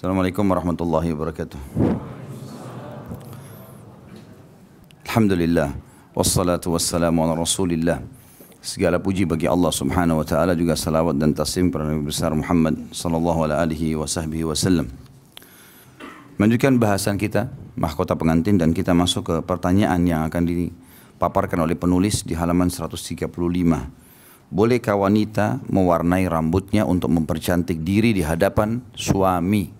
Assalamualaikum warahmatullahi wabarakatuh. Alhamdulillah wassalatu wassalamu ala Rasulillah. Segala puji bagi Allah Subhanahu wa taala juga salawat dan taslim kepada Nabi besar Muhammad sallallahu alaihi wasallam. Lanjutkan bahasan kita mahkota pengantin dan kita masuk ke pertanyaan yang akan dipaparkan oleh penulis di halaman 135. Bolehkah wanita mewarnai rambutnya untuk mempercantik diri di hadapan suami?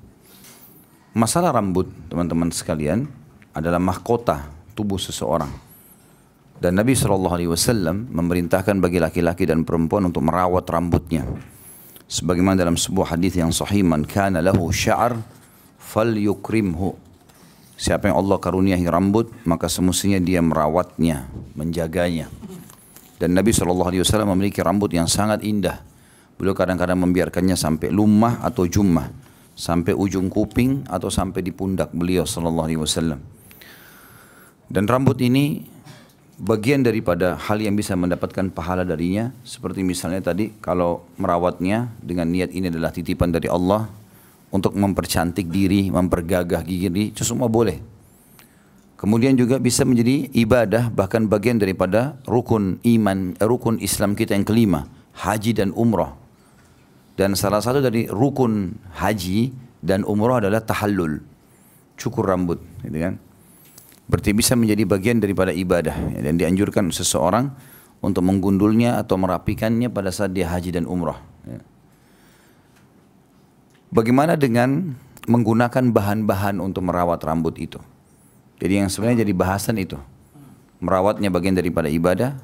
Masalah rambut, teman-teman sekalian, adalah mahkota tubuh seseorang. Dan Nabi Shallallahu Alaihi Wasallam memerintahkan bagi laki-laki dan perempuan untuk merawat rambutnya. Sebagaimana dalam sebuah hadis yang sahih, "Man kana lahu sya'ar fal yukrimhu." Siapa yang Allah karuniai rambut, maka semestinya dia merawatnya, menjaganya. Dan Nabi Shallallahu Alaihi Wasallam memiliki rambut yang sangat indah. Beliau kadang-kadang membiarkannya sampai lumah atau jumah sampai ujung kuping atau sampai di pundak beliau sallallahu alaihi wasallam. Dan rambut ini bagian daripada hal yang bisa mendapatkan pahala darinya seperti misalnya tadi kalau merawatnya dengan niat ini adalah titipan dari Allah untuk mempercantik diri, mempergagah gigi, itu semua boleh. Kemudian juga bisa menjadi ibadah bahkan bagian daripada rukun iman, eh, rukun Islam kita yang kelima, haji dan umrah. Dan salah satu dari rukun haji dan umroh adalah tahallul. Cukur rambut. Gitu kan? Berarti bisa menjadi bagian daripada ibadah. Ya, dan dianjurkan seseorang untuk menggundulnya atau merapikannya pada saat dia haji dan umroh. Ya. Bagaimana dengan menggunakan bahan-bahan untuk merawat rambut itu? Jadi yang sebenarnya jadi bahasan itu. Merawatnya bagian daripada ibadah.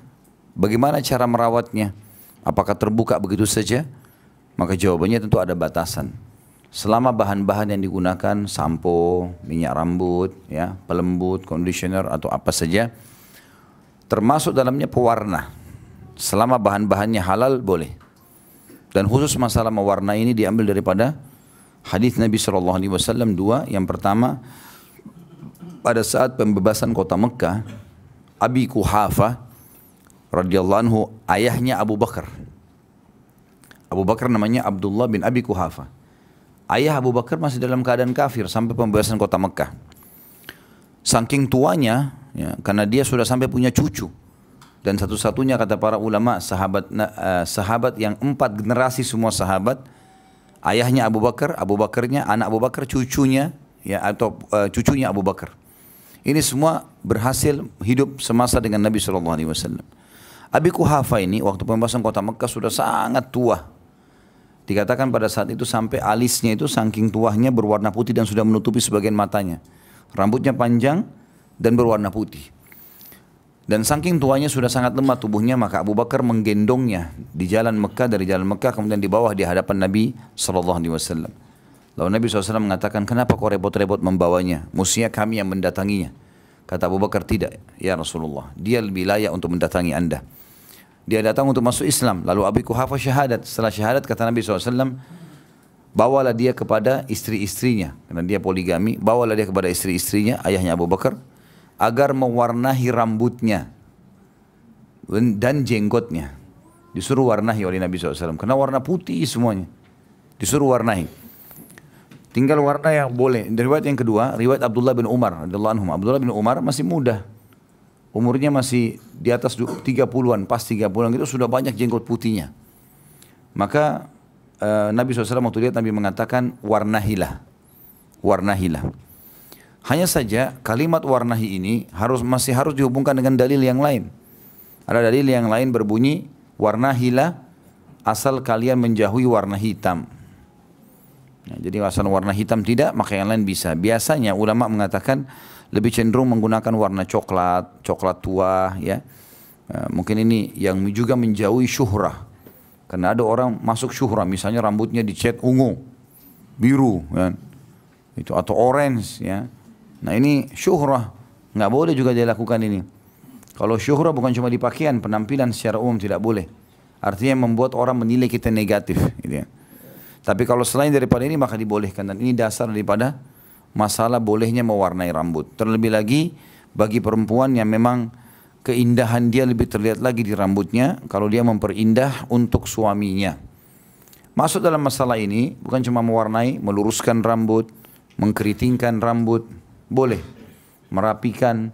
Bagaimana cara merawatnya? Apakah terbuka begitu saja? Maka jawabannya tentu ada batasan. Selama bahan-bahan yang digunakan sampo, minyak rambut, ya, pelembut, conditioner atau apa saja termasuk dalamnya pewarna. Selama bahan-bahannya halal boleh. Dan khusus masalah mewarna ini diambil daripada hadis Nabi Shallallahu Alaihi Wasallam dua. Yang pertama pada saat pembebasan kota Mekah, Abi Kuhafa radhiyallahu ayahnya Abu Bakar Abu Bakar namanya Abdullah bin Abi Kuhafa. Ayah Abu Bakar masih dalam keadaan kafir sampai pembebasan kota Mekah. Saking tuanya, ya, karena dia sudah sampai punya cucu. Dan satu-satunya kata para ulama sahabat uh, sahabat yang empat generasi semua sahabat, ayahnya Abu Bakar, Abu Bakarnya, anak Abu Bakar, cucunya, ya atau uh, cucunya Abu Bakar. Ini semua berhasil hidup semasa dengan Nabi SAW. Abi Kuhafa ini waktu pembahasan kota Mekah sudah sangat tua, Dikatakan pada saat itu sampai alisnya itu saking tuahnya berwarna putih dan sudah menutupi sebagian matanya. Rambutnya panjang dan berwarna putih. Dan saking tuanya sudah sangat lemah tubuhnya maka Abu Bakar menggendongnya di jalan Mekah dari jalan Mekah kemudian di bawah di hadapan Nabi Shallallahu Alaihi Wasallam. Lalu Nabi SAW mengatakan kenapa kau repot-repot membawanya? Musia kami yang mendatanginya. Kata Abu Bakar tidak ya Rasulullah dia lebih layak untuk mendatangi anda. Dia datang untuk masuk Islam. Lalu Abu Kuhafah syahadat. Setelah syahadat kata Nabi SAW, bawalah dia kepada istri-istrinya. Karena dia poligami, bawalah dia kepada istri-istrinya, ayahnya Abu Bakar, agar mewarnahi rambutnya dan jenggotnya. Disuruh warnahi oleh Nabi SAW. Karena warna putih semuanya. Disuruh warnahi. Tinggal warna yang boleh. Dari riwayat yang kedua, riwayat Abdullah bin Umar Abdullah bin Umar masih muda umurnya masih di atas 30-an, pas 30-an gitu sudah banyak jenggot putihnya. Maka uh, Nabi SAW waktu lihat Nabi mengatakan warna Warna Warnahilah. Hanya saja kalimat warnahi ini harus masih harus dihubungkan dengan dalil yang lain. Ada dalil yang lain berbunyi warna warnahilah asal kalian menjauhi warna hitam. Nah, jadi asal warna hitam tidak maka yang lain bisa. Biasanya ulama mengatakan lebih cenderung menggunakan warna coklat, coklat tua ya. Eh, mungkin ini yang juga menjauhi syuhrah. Karena ada orang masuk syuhrah misalnya rambutnya dicat ungu, biru ya. Itu atau orange ya. Nah ini syuhrah nggak boleh juga dia lakukan ini. Kalau syuhrah bukan cuma di pakaian, penampilan secara umum tidak boleh. Artinya membuat orang menilai kita negatif. Gitu ya. Tapi kalau selain daripada ini maka dibolehkan dan ini dasar daripada masalah bolehnya mewarnai rambut. Terlebih lagi bagi perempuan yang memang keindahan dia lebih terlihat lagi di rambutnya kalau dia memperindah untuk suaminya. Masuk dalam masalah ini bukan cuma mewarnai, meluruskan rambut, mengkeritingkan rambut, boleh merapikan.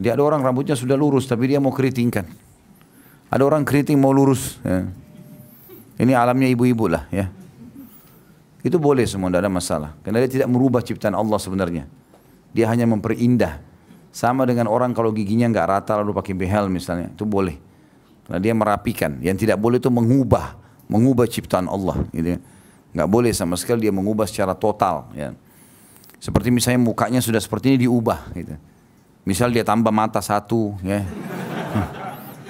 Jadi ada orang rambutnya sudah lurus tapi dia mau keritingkan. Ada orang keriting mau lurus. Ya. Ini alamnya ibu-ibu lah ya. Itu boleh semua, tidak ada masalah. Karena dia tidak merubah ciptaan Allah sebenarnya. Dia hanya memperindah. Sama dengan orang kalau giginya nggak rata lalu pakai behel misalnya, itu boleh. Karena dia merapikan. Yang tidak boleh itu mengubah, mengubah ciptaan Allah. Gitu. Ya. Nggak boleh sama sekali dia mengubah secara total. Ya. Seperti misalnya mukanya sudah seperti ini diubah. Gitu. Misal dia tambah mata satu, ya.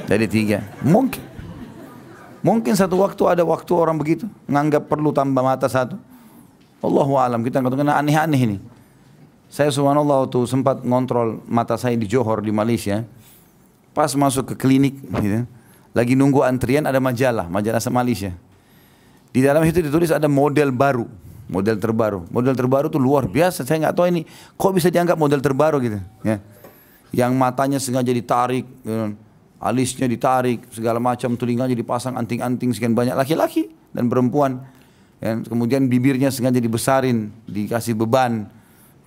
jadi tiga, mungkin. Mungkin satu waktu ada waktu orang begitu nganggap perlu tambah mata satu. Allahu alam kita nggak kena aneh-aneh ini. Saya subhanallah tuh sempat ngontrol mata saya di Johor di Malaysia. Pas masuk ke klinik gitu, lagi nunggu antrian ada majalah, majalah se Malaysia. Di dalam itu ditulis ada model baru, model terbaru. Model terbaru tuh luar biasa. Saya nggak tahu ini kok bisa dianggap model terbaru gitu, ya. Yang matanya sengaja ditarik, gitu alisnya ditarik, segala macam, telinganya dipasang anting-anting sekian banyak laki-laki dan perempuan. Ya, kemudian bibirnya sengaja dibesarin, dikasih beban,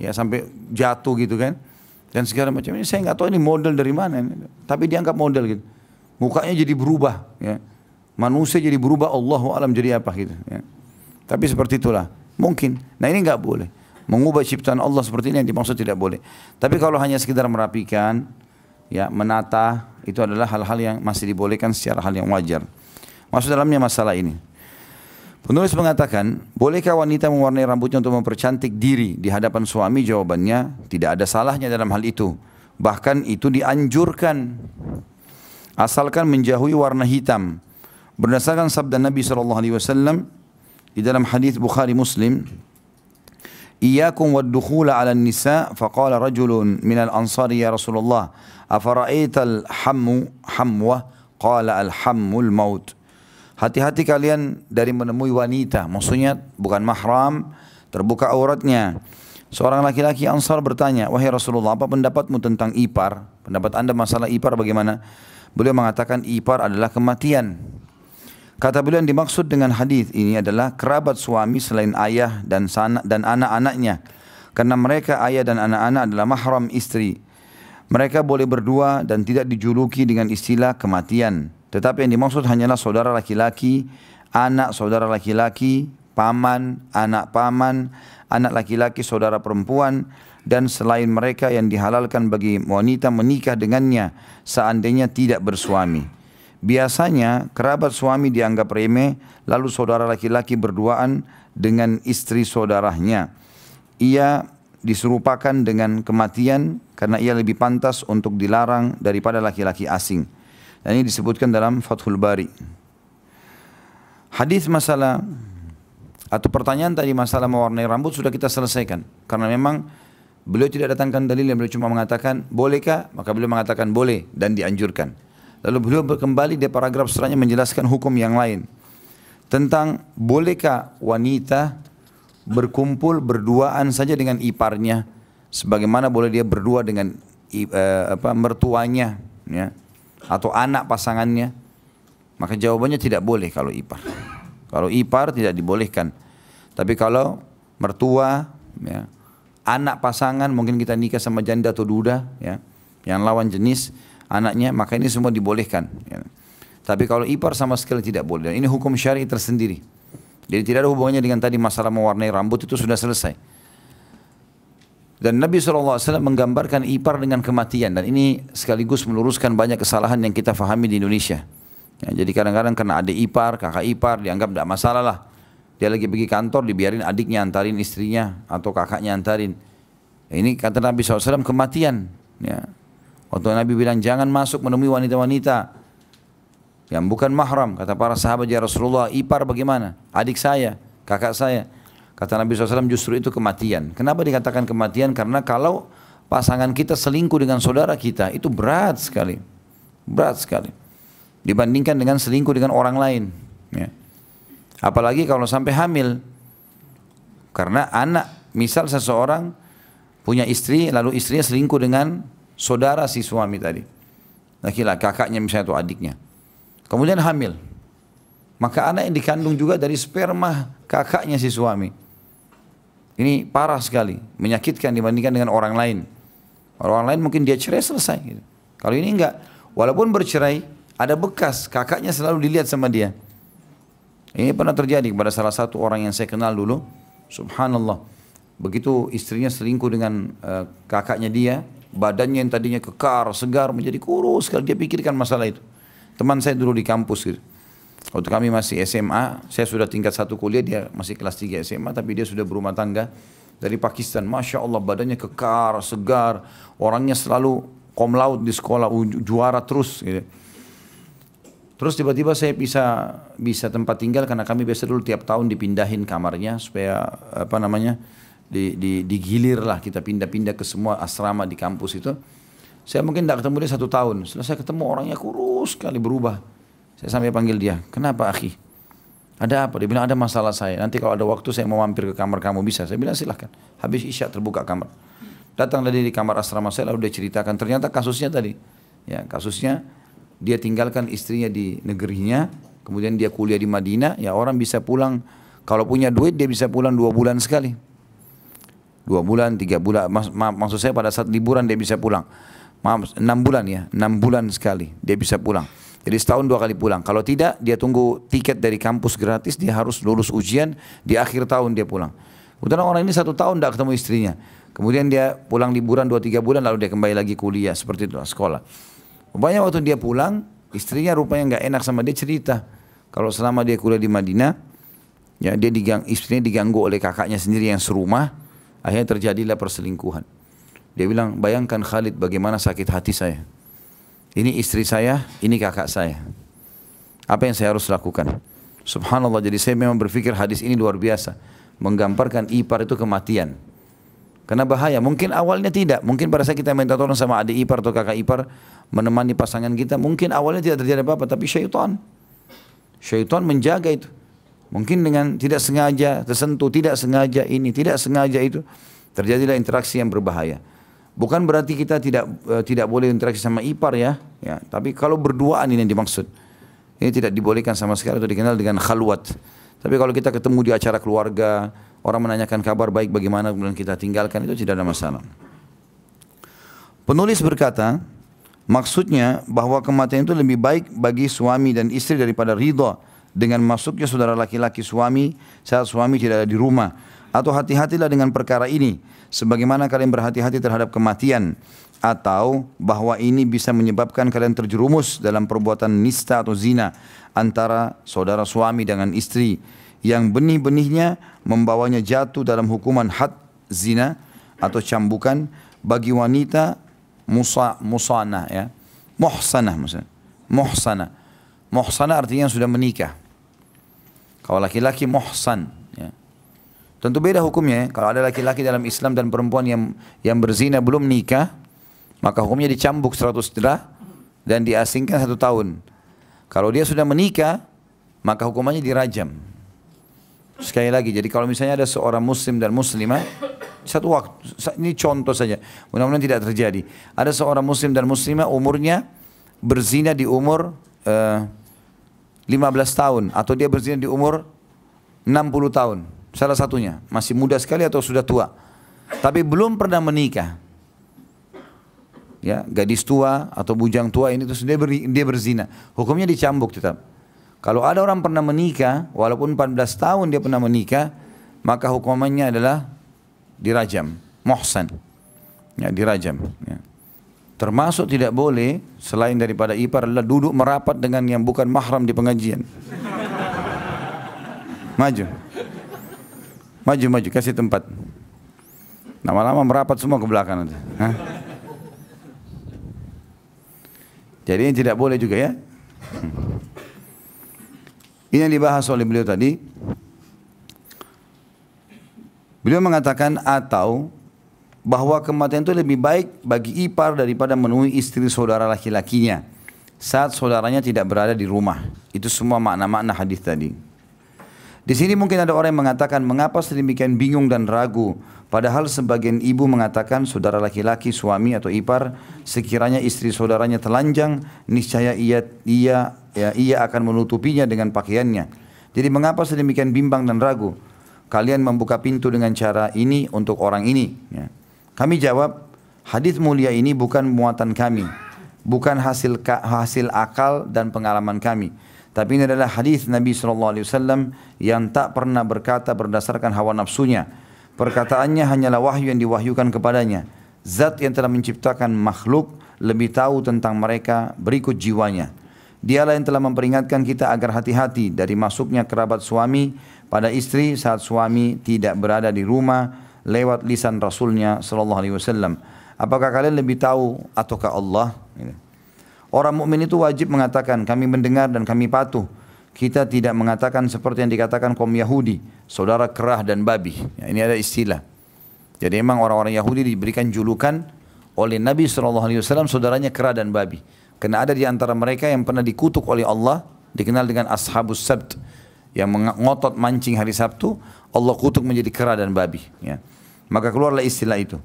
ya sampai jatuh gitu kan. Dan segala macam ini saya nggak tahu ini model dari mana, tapi dianggap model gitu. Mukanya jadi berubah, ya. manusia jadi berubah, Allah alam jadi apa gitu. Ya. Tapi seperti itulah, mungkin. Nah ini nggak boleh. Mengubah ciptaan Allah seperti ini yang dimaksud tidak boleh. Tapi kalau hanya sekedar merapikan, ya menata itu adalah hal-hal yang masih dibolehkan secara hal yang wajar. Masuk dalamnya masalah ini. Penulis mengatakan, bolehkah wanita mewarnai rambutnya untuk mempercantik diri di hadapan suami? Jawabannya, tidak ada salahnya dalam hal itu. Bahkan itu dianjurkan. Asalkan menjauhi warna hitam. Berdasarkan sabda Nabi SAW di dalam hadis Bukhari Muslim, Iyakum wad ala nisa faqala rajulun minal ansari ya Rasulullah Afara'ital hammu hamwa qala al hammul maut. Hati-hati kalian dari menemui wanita, maksudnya bukan mahram, terbuka auratnya. Seorang laki-laki Ansar bertanya, "Wahai Rasulullah, apa pendapatmu tentang ipar? Pendapat Anda masalah ipar bagaimana?" Beliau mengatakan ipar adalah kematian. Kata beliau yang dimaksud dengan hadis ini adalah kerabat suami selain ayah dan sana, dan anak-anaknya. Karena mereka ayah dan anak-anak adalah mahram istri. Mereka boleh berdua dan tidak dijuluki dengan istilah kematian. Tetapi yang dimaksud hanyalah saudara laki-laki, anak saudara laki-laki, paman, anak paman, anak laki-laki saudara perempuan, dan selain mereka yang dihalalkan bagi wanita menikah dengannya seandainya tidak bersuami. Biasanya kerabat suami dianggap remeh, lalu saudara laki-laki berduaan dengan istri saudaranya. Ia diserupakan dengan kematian karena ia lebih pantas untuk dilarang daripada laki-laki asing. Dan ini disebutkan dalam Fathul Bari. Hadis masalah atau pertanyaan tadi masalah mewarnai rambut sudah kita selesaikan karena memang beliau tidak datangkan dalil yang beliau cuma mengatakan bolehkah maka beliau mengatakan boleh dan dianjurkan lalu beliau kembali di paragraf selanjutnya menjelaskan hukum yang lain tentang bolehkah wanita berkumpul berduaan saja dengan iparnya sebagaimana boleh dia berdua dengan uh, apa mertuanya ya atau anak pasangannya maka jawabannya tidak boleh kalau ipar kalau ipar tidak dibolehkan tapi kalau mertua ya anak pasangan mungkin kita nikah sama janda atau duda ya yang lawan jenis anaknya maka ini semua dibolehkan ya. tapi kalau ipar sama sekali tidak boleh dan ini hukum syari tersendiri jadi tidak ada hubungannya dengan tadi masalah mewarnai rambut itu sudah selesai. Dan Nabi SAW menggambarkan ipar dengan kematian dan ini sekaligus meluruskan banyak kesalahan yang kita fahami di Indonesia. Ya, jadi kadang-kadang karena ada ipar, kakak ipar dianggap tidak masalah lah. Dia lagi pergi kantor dibiarin adiknya antarin istrinya atau kakaknya antarin. ini kata Nabi SAW kematian. Ya. Waktu Nabi bilang jangan masuk menemui wanita-wanita yang bukan mahram kata para sahabat ya Rasulullah ipar bagaimana adik saya kakak saya kata Nabi SAW justru itu kematian kenapa dikatakan kematian karena kalau pasangan kita selingkuh dengan saudara kita itu berat sekali berat sekali dibandingkan dengan selingkuh dengan orang lain ya. apalagi kalau sampai hamil karena anak misal seseorang punya istri lalu istrinya selingkuh dengan saudara si suami tadi laki-laki kakaknya misalnya atau adiknya Kemudian hamil. Maka anak yang dikandung juga dari sperma kakaknya si suami. Ini parah sekali, menyakitkan dibandingkan dengan orang lain. Orang lain mungkin dia cerai selesai. Gitu. Kalau ini enggak, walaupun bercerai, ada bekas kakaknya selalu dilihat sama dia. Ini pernah terjadi kepada salah satu orang yang saya kenal dulu. Subhanallah. Begitu istrinya selingkuh dengan uh, kakaknya dia, badannya yang tadinya kekar, segar menjadi kurus. Kalau dia pikirkan masalah itu. Teman saya dulu di kampus gitu. Waktu kami masih SMA, saya sudah tingkat satu kuliah, dia masih kelas tiga SMA, tapi dia sudah berumah tangga dari Pakistan. Masya Allah, badannya kekar, segar, orangnya selalu kom laut di sekolah, juara terus. Gitu. Terus tiba-tiba saya bisa bisa tempat tinggal karena kami biasa dulu tiap tahun dipindahin kamarnya supaya apa namanya di, di, digilir lah kita pindah-pindah ke semua asrama di kampus itu. Saya mungkin tidak ketemu dia satu tahun. Setelah saya ketemu orangnya kurus sekali berubah. Saya sampai panggil dia, kenapa akhi? Ada apa? Dia bilang ada masalah saya. Nanti kalau ada waktu saya mau mampir ke kamar kamu bisa. Saya bilang silahkan. Habis isya terbuka kamar. Datang tadi di kamar asrama saya lalu dia ceritakan. Ternyata kasusnya tadi. Ya kasusnya dia tinggalkan istrinya di negerinya. Kemudian dia kuliah di Madinah. Ya orang bisa pulang. Kalau punya duit dia bisa pulang dua bulan sekali. Dua bulan, tiga bulan. maksud saya pada saat liburan dia bisa pulang maaf, enam bulan ya, enam bulan sekali dia bisa pulang. Jadi setahun dua kali pulang. Kalau tidak, dia tunggu tiket dari kampus gratis, dia harus lulus ujian, di akhir tahun dia pulang. Kemudian orang ini satu tahun tidak ketemu istrinya. Kemudian dia pulang liburan dua tiga bulan, lalu dia kembali lagi kuliah, seperti itu, sekolah. Rupanya waktu dia pulang, istrinya rupanya nggak enak sama dia cerita. Kalau selama dia kuliah di Madinah, ya dia digang, istrinya diganggu oleh kakaknya sendiri yang serumah, akhirnya terjadilah perselingkuhan. Dia bilang, bayangkan Khalid bagaimana sakit hati saya. Ini istri saya, ini kakak saya. Apa yang saya harus lakukan? Subhanallah, jadi saya memang berpikir hadis ini luar biasa. Menggambarkan ipar itu kematian. Karena bahaya, mungkin awalnya tidak. Mungkin pada saat kita minta tolong sama adik ipar atau kakak ipar menemani pasangan kita, mungkin awalnya tidak terjadi apa-apa, tapi syaitan. Syaitan menjaga itu. Mungkin dengan tidak sengaja, tersentuh, tidak sengaja ini, tidak sengaja itu. Terjadilah interaksi yang berbahaya. Bukan berarti kita tidak uh, tidak boleh interaksi sama ipar ya, ya. Tapi kalau berduaan ini yang dimaksud. Ini tidak dibolehkan sama sekali atau dikenal dengan khalwat. Tapi kalau kita ketemu di acara keluarga, orang menanyakan kabar baik bagaimana kemudian kita tinggalkan itu tidak ada masalah. Penulis berkata, maksudnya bahwa kematian itu lebih baik bagi suami dan istri daripada ridho dengan masuknya saudara laki-laki suami saat suami tidak ada di rumah atau hati-hatilah dengan perkara ini sebagaimana kalian berhati-hati terhadap kematian atau bahwa ini bisa menyebabkan kalian terjerumus dalam perbuatan nista atau zina antara saudara suami dengan istri yang benih-benihnya membawanya jatuh dalam hukuman had zina atau cambukan bagi wanita musa musana ya muhsana maksudnya muhsana muhsana artinya sudah menikah kalau laki-laki muhsan Tentu beda hukumnya eh. Kalau ada laki-laki dalam Islam dan perempuan yang yang berzina belum nikah, maka hukumnya dicambuk 100 derah dan diasingkan satu tahun. Kalau dia sudah menikah, maka hukumannya dirajam. Sekali lagi, jadi kalau misalnya ada seorang muslim dan muslimah, satu waktu, ini contoh saja, mudah-mudahan tidak terjadi. Ada seorang muslim dan muslimah umurnya berzina di umur uh, eh, 15 tahun atau dia berzina di umur 60 tahun Salah satunya, masih muda sekali atau sudah tua. Tapi belum pernah menikah. Ya, gadis tua atau bujang tua ini terus dia, ber, dia berzina. Hukumnya dicambuk tetap. Kalau ada orang pernah menikah, walaupun 14 tahun dia pernah menikah, maka hukumannya adalah dirajam, mohsan, Ya, dirajam. Ya. Termasuk tidak boleh selain daripada ipar adalah duduk merapat dengan yang bukan mahram di pengajian. Maju. Maju, maju, kasih tempat. Lama-lama merapat semua ke belakang nanti. Jadi ini tidak boleh juga ya. Hmm. Ini yang dibahas oleh beliau tadi. Beliau mengatakan atau bahwa kematian itu lebih baik bagi ipar daripada menemui istri saudara laki-lakinya saat saudaranya tidak berada di rumah. Itu semua makna-makna hadis tadi. Di sini mungkin ada orang yang mengatakan mengapa sedemikian bingung dan ragu. Padahal sebagian ibu mengatakan saudara laki-laki, suami atau ipar sekiranya istri saudaranya telanjang, niscaya ia ia ya, ia akan menutupinya dengan pakaiannya. Jadi mengapa sedemikian bimbang dan ragu? Kalian membuka pintu dengan cara ini untuk orang ini. Ya. Kami jawab, hadis mulia ini bukan muatan kami, bukan hasil hasil akal dan pengalaman kami. Tapi ini adalah hadis Nabi sallallahu alaihi wasallam yang tak pernah berkata berdasarkan hawa nafsunya. Perkataannya hanyalah wahyu yang diwahyukan kepadanya. Zat yang telah menciptakan makhluk lebih tahu tentang mereka berikut jiwanya. Dialah yang telah memperingatkan kita agar hati-hati dari masuknya kerabat suami pada istri saat suami tidak berada di rumah lewat lisan Rasulnya sallallahu alaihi wasallam. Apakah kalian lebih tahu ataukah Allah? Orang mukmin itu wajib mengatakan kami mendengar dan kami patuh. Kita tidak mengatakan seperti yang dikatakan kaum Yahudi, saudara kerah dan babi. Ya, ini ada istilah. Jadi memang orang-orang Yahudi diberikan julukan oleh Nabi SAW saudaranya kerah dan babi. Karena ada di antara mereka yang pernah dikutuk oleh Allah dikenal dengan Ashabus Sabt yang mengotot mancing hari Sabtu Allah kutuk menjadi kerah dan babi ya. maka keluarlah istilah itu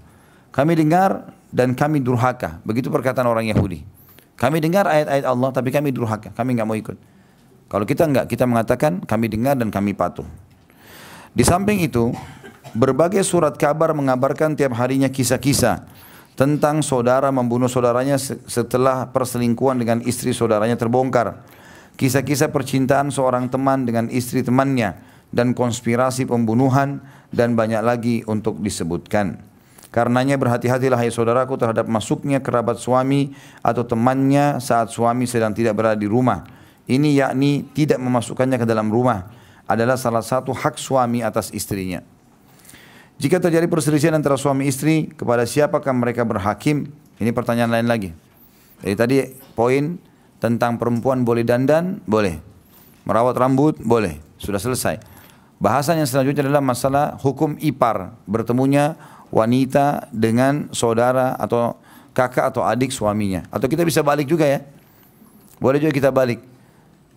kami dengar dan kami durhaka begitu perkataan orang Yahudi kami dengar ayat-ayat Allah tapi kami durhaka, kami nggak mau ikut. Kalau kita nggak, kita mengatakan kami dengar dan kami patuh. Di samping itu, berbagai surat kabar mengabarkan tiap harinya kisah-kisah tentang saudara membunuh saudaranya setelah perselingkuhan dengan istri saudaranya terbongkar. Kisah-kisah percintaan seorang teman dengan istri temannya dan konspirasi pembunuhan dan banyak lagi untuk disebutkan. Karenanya berhati-hatilah hai saudaraku terhadap masuknya kerabat suami atau temannya saat suami sedang tidak berada di rumah. Ini yakni tidak memasukkannya ke dalam rumah adalah salah satu hak suami atas istrinya. Jika terjadi perselisihan antara suami istri, kepada siapakah mereka berhakim? Ini pertanyaan lain lagi. Jadi tadi poin tentang perempuan boleh dandan, boleh. Merawat rambut, boleh. Sudah selesai. Bahasan yang selanjutnya adalah masalah hukum ipar. Bertemunya wanita dengan saudara atau kakak atau adik suaminya. Atau kita bisa balik juga ya. Boleh juga kita balik.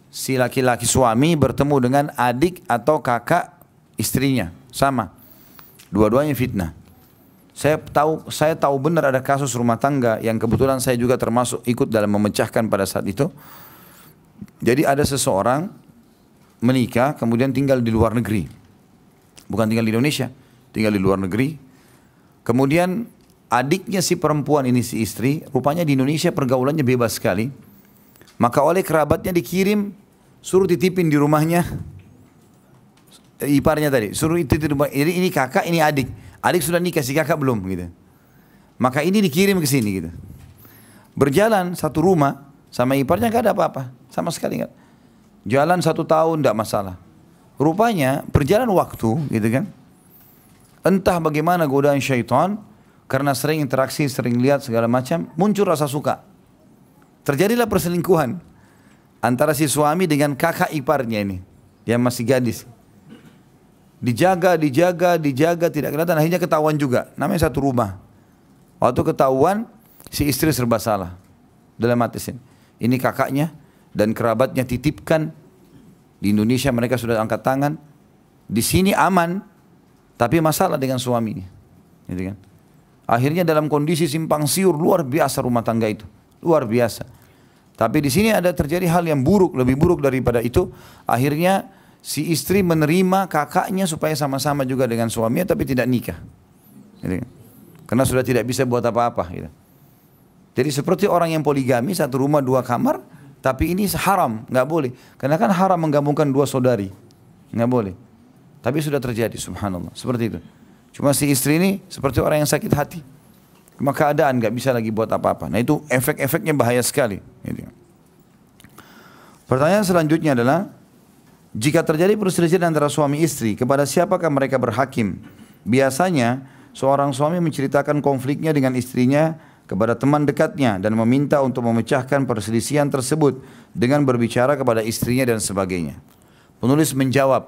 Si laki-laki suami bertemu dengan adik atau kakak istrinya. Sama. Dua-duanya fitnah. Saya tahu saya tahu benar ada kasus rumah tangga yang kebetulan saya juga termasuk ikut dalam memecahkan pada saat itu. Jadi ada seseorang menikah kemudian tinggal di luar negeri. Bukan tinggal di Indonesia, tinggal di luar negeri Kemudian adiknya si perempuan ini si istri, rupanya di Indonesia pergaulannya bebas sekali. Maka oleh kerabatnya dikirim, suruh titipin di rumahnya iparnya tadi, suruh itu di rumah. Jadi ini kakak, ini adik. Adik sudah nikah, si kakak belum gitu. Maka ini dikirim ke sini gitu. Berjalan satu rumah sama iparnya gak ada apa-apa, sama sekali gak. Jalan satu tahun tidak masalah. Rupanya berjalan waktu gitu kan. Entah bagaimana godaan syaitan, karena sering interaksi, sering lihat segala macam, muncul rasa suka. Terjadilah perselingkuhan antara si suami dengan kakak iparnya ini, yang masih gadis. Dijaga, dijaga, dijaga, tidak kelihatan, akhirnya ketahuan juga. Namanya satu rumah. Waktu ketahuan, si istri serba salah. Dalam sini. Ini kakaknya dan kerabatnya titipkan. Di Indonesia mereka sudah angkat tangan. Di sini aman, tapi masalah dengan suaminya. Gitu kan? Akhirnya dalam kondisi simpang siur luar biasa rumah tangga itu. Luar biasa. Tapi di sini ada terjadi hal yang buruk, lebih buruk daripada itu. Akhirnya si istri menerima kakaknya supaya sama-sama juga dengan suaminya tapi tidak nikah. Gitu kan? Karena sudah tidak bisa buat apa-apa. Gitu. Jadi seperti orang yang poligami satu rumah dua kamar, tapi ini haram, nggak boleh. Karena kan haram menggabungkan dua saudari, nggak boleh. Tapi sudah terjadi, subhanallah. Seperti itu. Cuma si istri ini seperti orang yang sakit hati. Cuma keadaan gak bisa lagi buat apa-apa. Nah itu efek-efeknya bahaya sekali. Gitu. Pertanyaan selanjutnya adalah, jika terjadi perselisihan antara suami istri, kepada siapakah mereka berhakim? Biasanya, seorang suami menceritakan konfliknya dengan istrinya kepada teman dekatnya dan meminta untuk memecahkan perselisihan tersebut dengan berbicara kepada istrinya dan sebagainya. Penulis menjawab,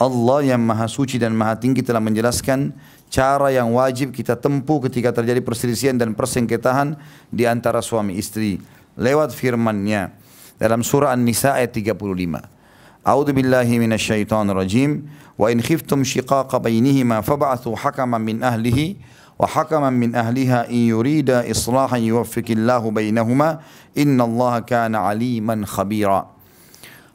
Allah yang maha suci dan maha tinggi telah menjelaskan cara yang wajib kita tempuh ketika terjadi perselisihan dan persengketaan di antara suami istri lewat firman-Nya dalam surah An-Nisa ayat 35. أعوذ بالله من الشيطان الرجيم وإن خفتم شقاق بينهما فبعثوا حكما من أهله وحكما من أهلها إن يريد إصلاحا يوفق الله بينهما إن الله كان عليما خبيرا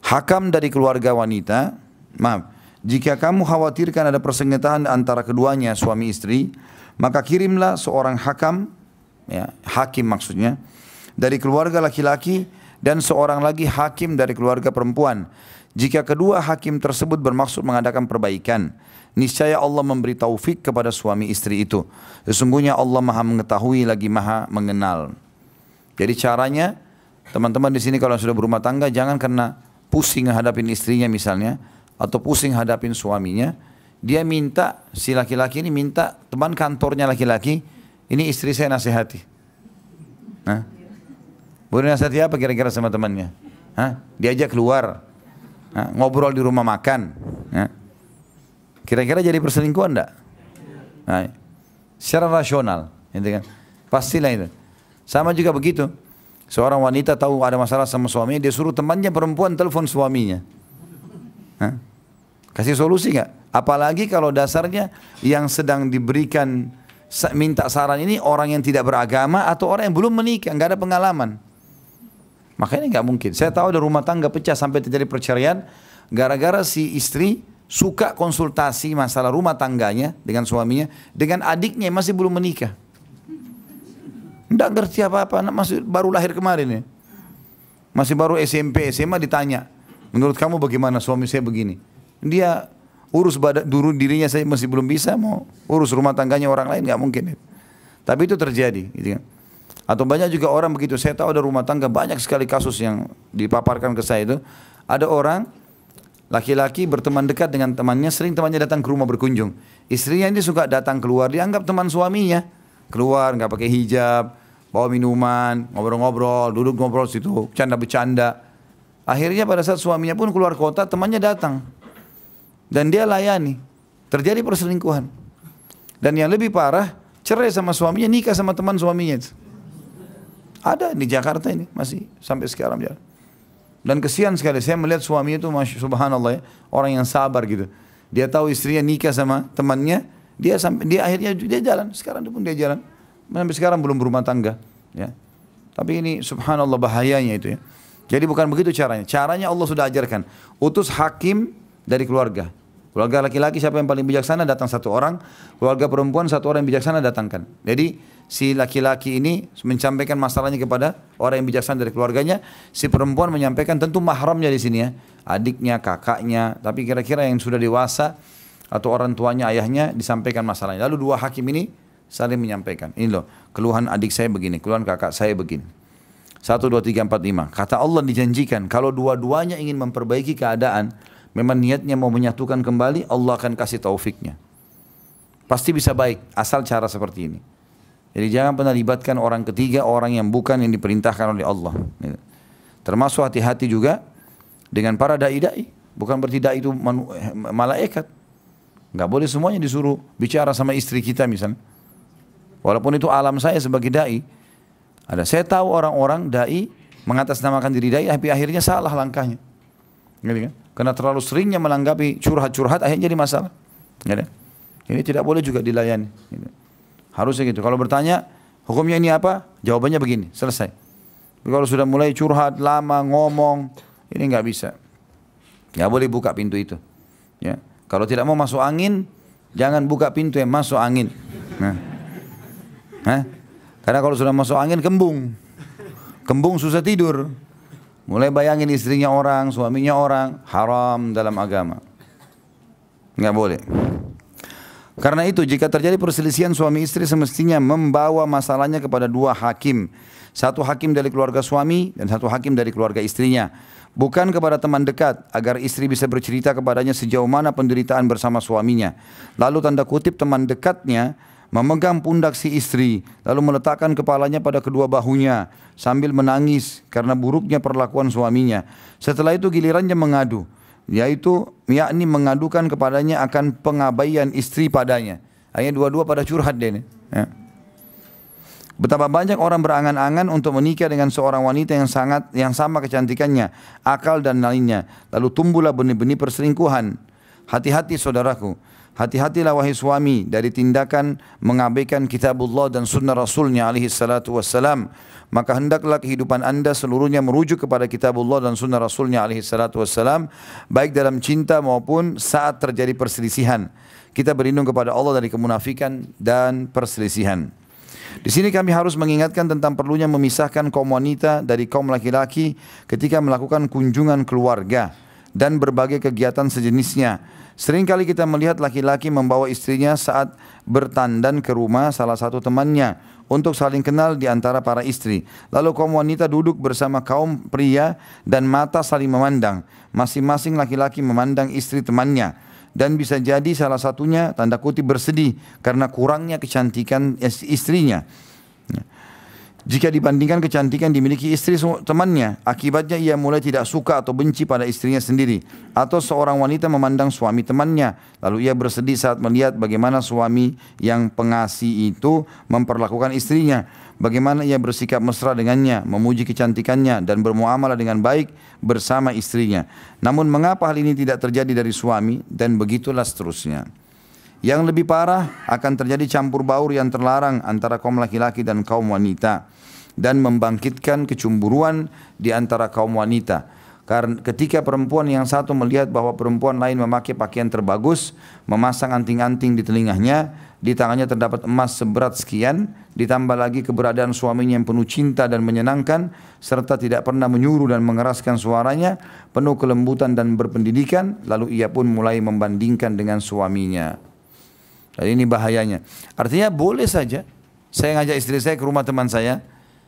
Hakam dari keluarga wanita, maaf, jika kamu khawatirkan ada persengketaan antara keduanya suami istri, maka kirimlah seorang hakam, ya, hakim maksudnya, dari keluarga laki-laki dan seorang lagi hakim dari keluarga perempuan. Jika kedua hakim tersebut bermaksud mengadakan perbaikan, niscaya Allah memberi taufik kepada suami istri itu. Sesungguhnya Allah Maha mengetahui lagi Maha mengenal. Jadi caranya teman-teman di sini kalau sudah berumah tangga jangan karena pusing menghadapi istrinya misalnya, atau pusing hadapin suaminya, dia minta si laki-laki ini minta teman kantornya laki-laki, ini istri saya nasihati. Nah, boleh nasihati apa kira-kira sama temannya? Hah? Diajak keluar, Hah? ngobrol di rumah makan. Kira-kira jadi perselingkuhan enggak? Nah, secara rasional, gitu kan? Pastilah itu. Sama juga begitu. Seorang wanita tahu ada masalah sama suaminya, dia suruh temannya perempuan telepon suaminya. Hah? Kasih solusi nggak? Apalagi kalau dasarnya yang sedang diberikan minta saran ini orang yang tidak beragama atau orang yang belum menikah, nggak ada pengalaman. Makanya nggak mungkin. Saya tahu ada rumah tangga pecah sampai terjadi perceraian gara-gara si istri suka konsultasi masalah rumah tangganya dengan suaminya dengan adiknya yang masih belum menikah. Nggak ngerti apa-apa, masih baru lahir kemarin ya. Masih baru SMP, SMA ditanya, Menurut kamu bagaimana suami saya begini? Dia urus badan dulu dirinya saya masih belum bisa mau urus rumah tangganya orang lain nggak mungkin. Tapi itu terjadi, gitu kan. Atau banyak juga orang begitu saya tahu ada rumah tangga banyak sekali kasus yang dipaparkan ke saya itu ada orang laki-laki berteman dekat dengan temannya sering temannya datang ke rumah berkunjung. Istrinya ini suka datang keluar dianggap teman suaminya keluar nggak pakai hijab bawa minuman ngobrol-ngobrol duduk ngobrol situ canda bercanda Akhirnya pada saat suaminya pun keluar kota, temannya datang. Dan dia layani. Terjadi perselingkuhan. Dan yang lebih parah, cerai sama suaminya, nikah sama teman suaminya. Ada di Jakarta ini, masih sampai sekarang jalan. Dan kesian sekali, saya melihat suaminya itu subhanallah ya, orang yang sabar gitu. Dia tahu istrinya nikah sama temannya, dia sampai dia akhirnya dia jalan. Sekarang pun dia jalan. Sampai sekarang belum berumah tangga, ya. Tapi ini subhanallah bahayanya itu ya. Jadi bukan begitu caranya. Caranya Allah sudah ajarkan. Utus hakim dari keluarga. Keluarga laki-laki siapa yang paling bijaksana datang satu orang. Keluarga perempuan satu orang yang bijaksana datangkan. Jadi si laki-laki ini menyampaikan masalahnya kepada orang yang bijaksana dari keluarganya. Si perempuan menyampaikan tentu mahramnya di sini ya. Adiknya, kakaknya. Tapi kira-kira yang sudah dewasa atau orang tuanya, ayahnya disampaikan masalahnya. Lalu dua hakim ini saling menyampaikan. Ini loh, keluhan adik saya begini, keluhan kakak saya begini. Satu, dua, tiga, empat, lima. Kata Allah dijanjikan, kalau dua-duanya ingin memperbaiki keadaan, memang niatnya mau menyatukan kembali, Allah akan kasih taufiknya. Pasti bisa baik, asal cara seperti ini. Jadi jangan pernah libatkan orang ketiga, orang yang bukan yang diperintahkan oleh Allah. Termasuk hati-hati juga dengan para dai-dai. Bukan berarti dai itu malaikat. Nggak boleh semuanya disuruh bicara sama istri kita misalnya. Walaupun itu alam saya sebagai dai, ada saya tahu orang-orang dai mengatasnamakan diri dai tapi akhirnya salah langkahnya. Gitu kan? Karena terlalu seringnya melanggapi curhat-curhat akhirnya jadi masalah. Gitu kan? Ini tidak boleh juga dilayani. Gitu. Harusnya gitu. Kalau bertanya hukumnya ini apa? Jawabannya begini, selesai. Tapi kalau sudah mulai curhat lama ngomong, ini nggak bisa. Nggak boleh buka pintu itu. Ya. Kalau tidak mau masuk angin, jangan buka pintu yang masuk angin. Nah. Hah? Karena kalau sudah masuk angin kembung. Kembung susah tidur. Mulai bayangin istrinya orang, suaminya orang, haram dalam agama. Nggak boleh. Karena itu jika terjadi perselisihan suami istri semestinya membawa masalahnya kepada dua hakim. Satu hakim dari keluarga suami dan satu hakim dari keluarga istrinya. Bukan kepada teman dekat agar istri bisa bercerita kepadanya sejauh mana penderitaan bersama suaminya. Lalu tanda kutip teman dekatnya memegang pundak si istri, lalu meletakkan kepalanya pada kedua bahunya sambil menangis karena buruknya perlakuan suaminya. Setelah itu gilirannya mengadu, yaitu yakni mengadukan kepadanya akan pengabaian istri padanya. Hanya dua-dua pada curhat deh. Ya. Betapa banyak orang berangan-angan untuk menikah dengan seorang wanita yang sangat yang sama kecantikannya, akal dan lainnya. Lalu tumbuhlah benih-benih perselingkuhan. Hati-hati saudaraku. Hati-hatilah wahai suami dari tindakan mengabaikan kitabullah dan sunnah rasulnya alaihi salatu wassalam. Maka hendaklah kehidupan anda seluruhnya merujuk kepada kitabullah dan sunnah rasulnya alaihi salatu wassalam. Baik dalam cinta maupun saat terjadi perselisihan. Kita berlindung kepada Allah dari kemunafikan dan perselisihan. Di sini kami harus mengingatkan tentang perlunya memisahkan kaum wanita dari kaum laki-laki ketika melakukan kunjungan keluarga dan berbagai kegiatan sejenisnya Seringkali kita melihat laki-laki membawa istrinya saat bertandan ke rumah salah satu temannya untuk saling kenal di antara para istri. Lalu kaum wanita duduk bersama kaum pria dan mata saling memandang. Masing-masing laki-laki memandang istri temannya. Dan bisa jadi salah satunya tanda kutip bersedih karena kurangnya kecantikan istrinya. Jika dibandingkan kecantikan dimiliki istri temannya, akibatnya ia mulai tidak suka atau benci pada istrinya sendiri. Atau seorang wanita memandang suami temannya, lalu ia bersedih saat melihat bagaimana suami yang pengasih itu memperlakukan istrinya. Bagaimana ia bersikap mesra dengannya, memuji kecantikannya, dan bermuamalah dengan baik bersama istrinya. Namun mengapa hal ini tidak terjadi dari suami dan begitulah seterusnya. Yang lebih parah akan terjadi campur baur yang terlarang antara kaum laki-laki dan kaum wanita dan membangkitkan kecemburuan di antara kaum wanita. Karena ketika perempuan yang satu melihat bahwa perempuan lain memakai pakaian terbagus, memasang anting-anting di telinganya, di tangannya terdapat emas seberat sekian, ditambah lagi keberadaan suaminya yang penuh cinta dan menyenangkan, serta tidak pernah menyuruh dan mengeraskan suaranya, penuh kelembutan dan berpendidikan, lalu ia pun mulai membandingkan dengan suaminya. Jadi ini bahayanya. Artinya boleh saja saya ngajak istri saya ke rumah teman saya,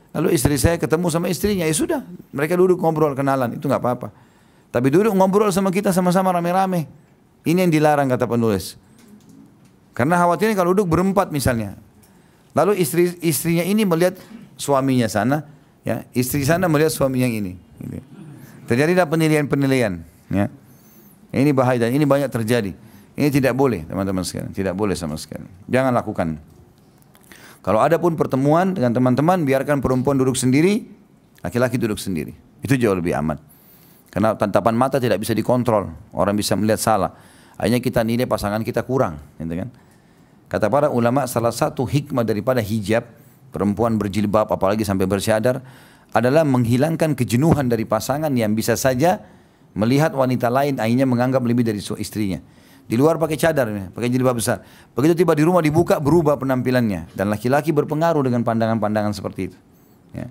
Lalu istri saya ketemu sama istrinya, ya sudah. Mereka duduk ngobrol kenalan, itu nggak apa-apa. Tapi duduk ngobrol sama kita sama-sama rame-rame. Ini yang dilarang kata penulis. Karena khawatirnya kalau duduk berempat misalnya. Lalu istri istrinya ini melihat suaminya sana, ya istri sana melihat suaminya yang ini. terjadi gitu. Terjadilah penilaian-penilaian. Ya. Ini bahaya dan ini banyak terjadi. Ini tidak boleh teman-teman sekalian, tidak boleh sama sekali. Jangan lakukan. Kalau ada pun pertemuan dengan teman-teman, biarkan perempuan duduk sendiri, laki-laki duduk sendiri. Itu jauh lebih aman. Karena tatapan mata tidak bisa dikontrol, orang bisa melihat salah. Akhirnya kita nilai pasangan kita kurang, gitu kan? Kata para ulama, salah satu hikmah daripada hijab perempuan berjilbab apalagi sampai bersyadar adalah menghilangkan kejenuhan dari pasangan yang bisa saja melihat wanita lain akhirnya menganggap lebih dari istrinya. Di luar pakai cadar, pakai jilbab besar. Begitu tiba di rumah dibuka berubah penampilannya dan laki-laki berpengaruh dengan pandangan-pandangan seperti itu. Ya.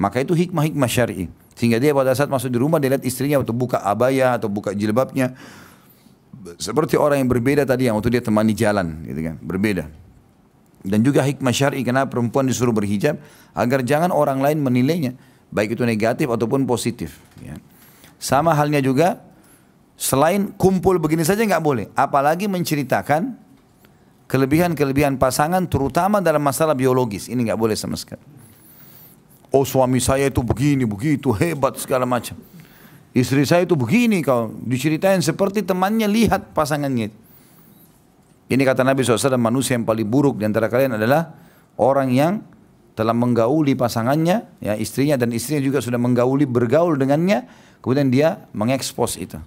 Maka itu hikmah-hikmah syar'i. Sehingga dia pada saat masuk di rumah dia lihat istrinya atau buka abaya atau buka jilbabnya seperti orang yang berbeda tadi yang waktu dia temani jalan gitu kan, berbeda. Dan juga hikmah syar'i kenapa perempuan disuruh berhijab agar jangan orang lain menilainya baik itu negatif ataupun positif ya. Sama halnya juga Selain kumpul begini saja nggak boleh, apalagi menceritakan kelebihan-kelebihan pasangan terutama dalam masalah biologis. Ini nggak boleh sama sekali. Oh suami saya itu begini, begitu, hebat segala macam. Istri saya itu begini kau diceritain seperti temannya lihat pasangannya. Ini kata Nabi SAW manusia yang paling buruk di antara kalian adalah orang yang telah menggauli pasangannya, ya istrinya dan istrinya juga sudah menggauli bergaul dengannya, kemudian dia mengekspos itu.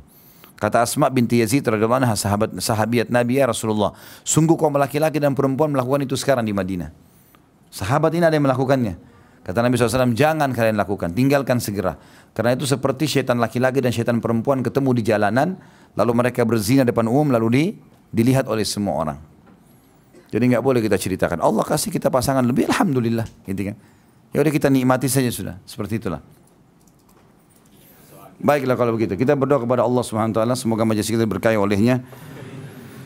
Kata Asma binti Yazid radhiyallahu anha sahabat sahabiat Nabi ya Rasulullah, sungguh kaum laki-laki dan perempuan melakukan itu sekarang di Madinah. Sahabat ini ada yang melakukannya. Kata Nabi SAW, jangan kalian lakukan, tinggalkan segera. Karena itu seperti setan laki-laki dan setan perempuan ketemu di jalanan, lalu mereka berzina depan umum, lalu di, dilihat oleh semua orang. Jadi nggak boleh kita ceritakan, Allah kasih kita pasangan lebih, Alhamdulillah. Gitu kan? Ya udah kita nikmati saja sudah, seperti itulah. Baiklah kalau begitu. Kita berdoa kepada Allah Subhanahu wa taala semoga majelis kita diberkahi olehnya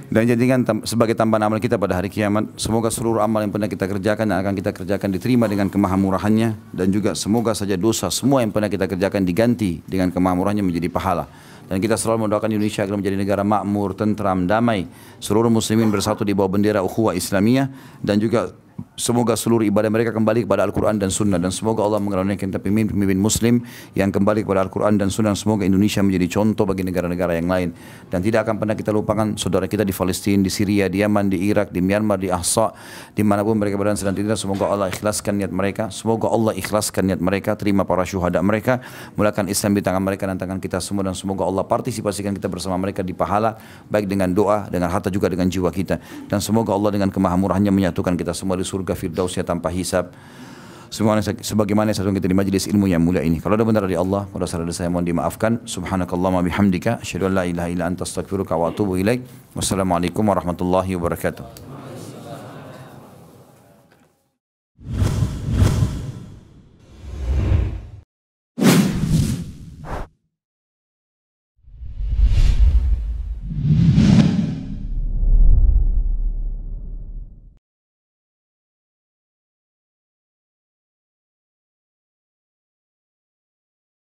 dan jadikan tam sebagai tambahan amal kita pada hari kiamat. Semoga seluruh amal yang pernah kita kerjakan dan akan kita kerjakan diterima dengan kemahamurahannya dan juga semoga saja dosa semua yang pernah kita kerjakan diganti dengan kemahamurahannya menjadi pahala. Dan kita selalu mendoakan Indonesia agar menjadi negara makmur, tentram, damai. Seluruh muslimin bersatu di bawah bendera ukhuwah Islamiah dan juga Semoga seluruh ibadah mereka kembali kepada Al-Quran dan Sunnah dan semoga Allah mengaruniakan kita pemimpin-pemimpin Muslim yang kembali kepada Al-Quran dan Sunnah. Semoga Indonesia menjadi contoh bagi negara-negara yang lain dan tidak akan pernah kita lupakan saudara kita di Palestina, di Syria, di Yaman, di Irak, di Myanmar, di Ahsa, pun mereka berada sedang tidak. Semoga Allah ikhlaskan niat mereka. Semoga Allah ikhlaskan niat mereka. Terima para syuhada mereka. Mulakan Islam di tangan mereka dan tangan kita semua dan semoga Allah partisipasikan kita bersama mereka di pahala baik dengan doa, dengan harta juga dengan jiwa kita dan semoga Allah dengan kemahamurahannya menyatukan kita semua di surga firdausnya tanpa hisap. Sebagaimana, sebagaimana sesungguhnya kita di majlis ilmu yang mulia ini. Kalau ada benar dari Allah, kalau salah dari saya mohon dimaafkan. Subhanakallah wa bihamdika. Asyadu an la ilaha illa anta astagfiruka wa atubu ilaih. Wassalamualaikum warahmatullahi wabarakatuh.